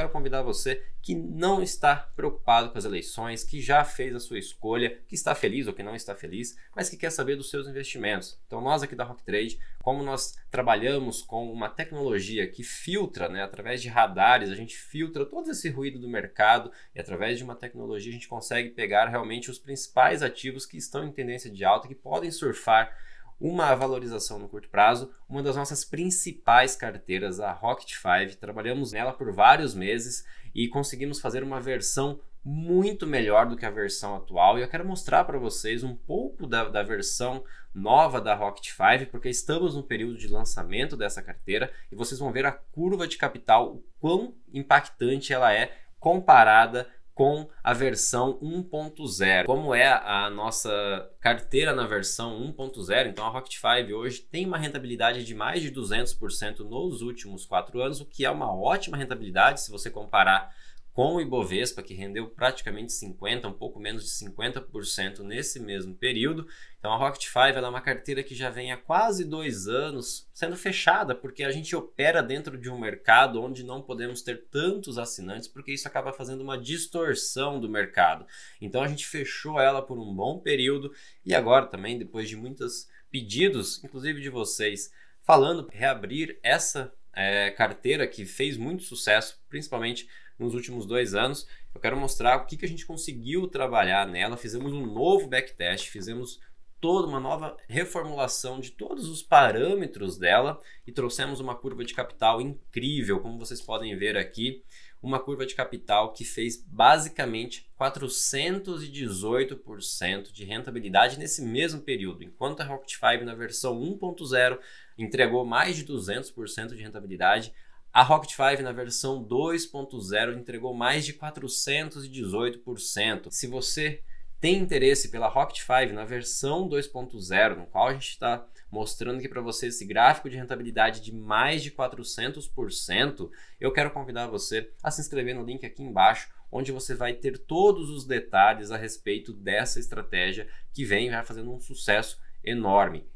quero convidar você que não está preocupado com as eleições, que já fez a sua escolha, que está feliz ou que não está feliz, mas que quer saber dos seus investimentos. Então, nós aqui da Rock Trade, como nós trabalhamos com uma tecnologia que filtra, né, através de radares, a gente filtra todo esse ruído do mercado e através de uma tecnologia a gente consegue pegar realmente os principais ativos que estão em tendência de alta, que podem surfar uma valorização no curto prazo, uma das nossas principais carteiras, a Rocket 5. Trabalhamos nela por vários meses e conseguimos fazer uma versão muito melhor do que a versão atual e eu quero mostrar para vocês um pouco da, da versão nova da Rocket 5, porque estamos no período de lançamento dessa carteira e vocês vão ver a curva de capital, o quão impactante ela é comparada com a versão 1.0. Como é a nossa carteira na versão 1.0, então a Rocket 5 hoje tem uma rentabilidade de mais de 200% nos últimos quatro anos, o que é uma ótima rentabilidade se você comparar com o Ibovespa, que rendeu praticamente 50%, um pouco menos de 50% nesse mesmo período. Então a Rocket 5 é uma carteira que já vem há quase dois anos sendo fechada, porque a gente opera dentro de um mercado onde não podemos ter tantos assinantes, porque isso acaba fazendo uma distorção do mercado. Então a gente fechou ela por um bom período e agora também, depois de muitos pedidos, inclusive de vocês, falando reabrir essa é, carteira que fez muito sucesso, principalmente nos últimos dois anos. Eu quero mostrar o que, que a gente conseguiu trabalhar nela. Fizemos um novo backtest, fizemos toda uma nova reformulação de todos os parâmetros dela e trouxemos uma curva de capital incrível, como vocês podem ver aqui, uma curva de capital que fez basicamente 418% de rentabilidade nesse mesmo período, enquanto a Rocket 5 na versão 1.0 entregou mais de 200% de rentabilidade, a Rocket 5 na versão 2.0 entregou mais de 418%. Se você tem interesse pela Rocket 5 na versão 2.0, no qual a gente está mostrando aqui para vocês esse gráfico de rentabilidade de mais de 400%, eu quero convidar você a se inscrever no link aqui embaixo, onde você vai ter todos os detalhes a respeito dessa estratégia que vem fazendo um sucesso enorme.